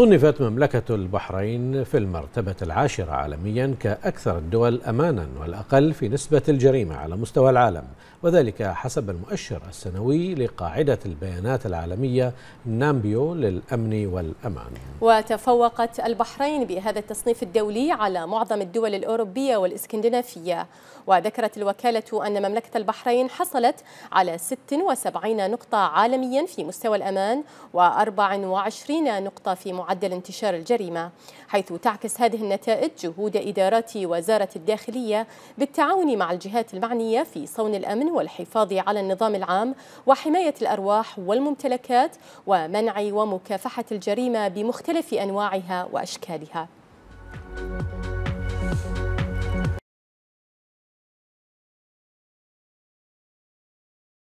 صنفت مملكة البحرين في المرتبة العاشرة عالميا كأكثر الدول أمانا والأقل في نسبة الجريمة على مستوى العالم وذلك حسب المؤشر السنوي لقاعدة البيانات العالمية نامبيو للأمن والأمان وتفوقت البحرين بهذا التصنيف الدولي على معظم الدول الأوروبية والإسكندنافية وذكرت الوكالة أن مملكة البحرين حصلت على 76 نقطة عالميا في مستوى الأمان و24 نقطة في معالجة معدل انتشار الجريمة حيث تعكس هذه النتائج جهود إدارات وزارة الداخلية بالتعاون مع الجهات المعنية في صون الأمن والحفاظ على النظام العام وحماية الأرواح والممتلكات ومنع ومكافحة الجريمة بمختلف أنواعها وأشكالها